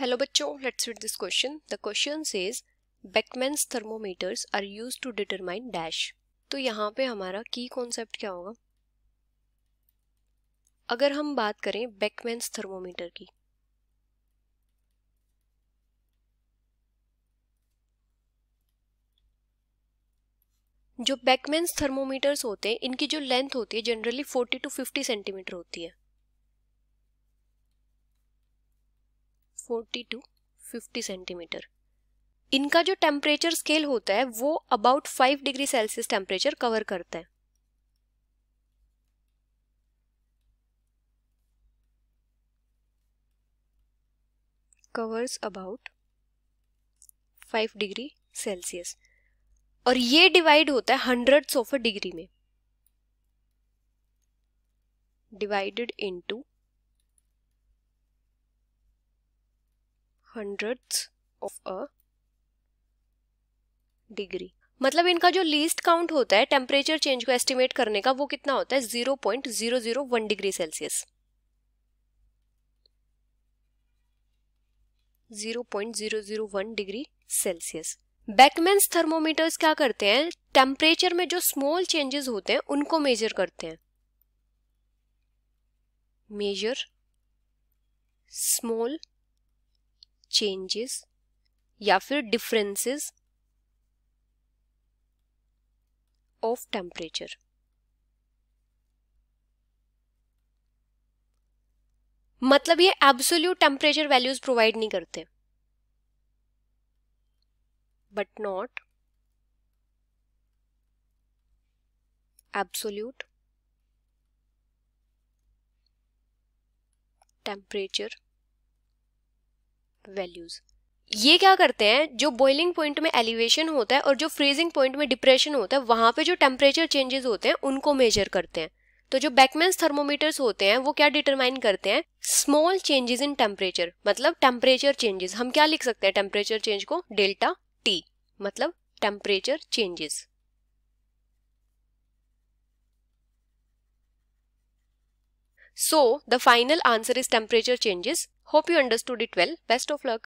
Hello बच्चों let's read this question the question says Beckmann's thermometers are used to determine dash तो यहाँ पे हमारा की कॉन्सेप्ट क्या होगा अगर हम बात करें बैकमेंस थर्मोमीटर की जो बैकमेंस थर्मोमीटर्स होते हैं इनकी जो लेंथ होती है जनरली 40 टू 50 सेंटीमीटर होती है फोर्टी टू फिफ्टी सेंटीमीटर इनका जो टेम्परेचर स्केल होता है वो about five degree Celsius temperature cover करता है covers about five degree Celsius और ये डिवाइड होता है हंड्रेड्स ऑफ अ डिग्री में divided into hundredths of a degree. मतलब इनका जो लीस्ट काउंट होता है टेम्परेचर चेंज को एस्टिमेट करने का वो कितना होता है 0.001 degree Celsius 0.001 degree Celsius Beckmann's thermometers क्या करते हैं टेम्परेचर में जो स्मॉल चेंजेस होते हैं उनको मेजर करते हैं मेजर स्मॉल चेंजेस या फिर डिफरेंसेस ऑफ टेम्परेचर मतलब ये एब्सोल्यूट टेम्परेचर वैल्यूज प्रोवाइड नहीं करते but not absolute temperature values ये क्या करते हैं जो बॉइलिंग पॉइंट में एलिवेशन होता है और जो फ्रीजिंग पॉइंट में डिप्रेशन होता है वहां पे जो टेम्परेचर चेंजेस होते हैं उनको मेजर करते हैं तो जो बैकमेंस थर्मोमीटर्स होते हैं वो क्या डिटरमाइन करते हैं स्मॉल चेंजेस इन टेम्परेचर मतलब टेम्परेचर चेंजेस हम क्या लिख सकते हैं टेम्परेचर चेंज को डेल्टा टी मतलब temperature changes So the final answer is temperature changes. Hope you understood it well. Best of luck.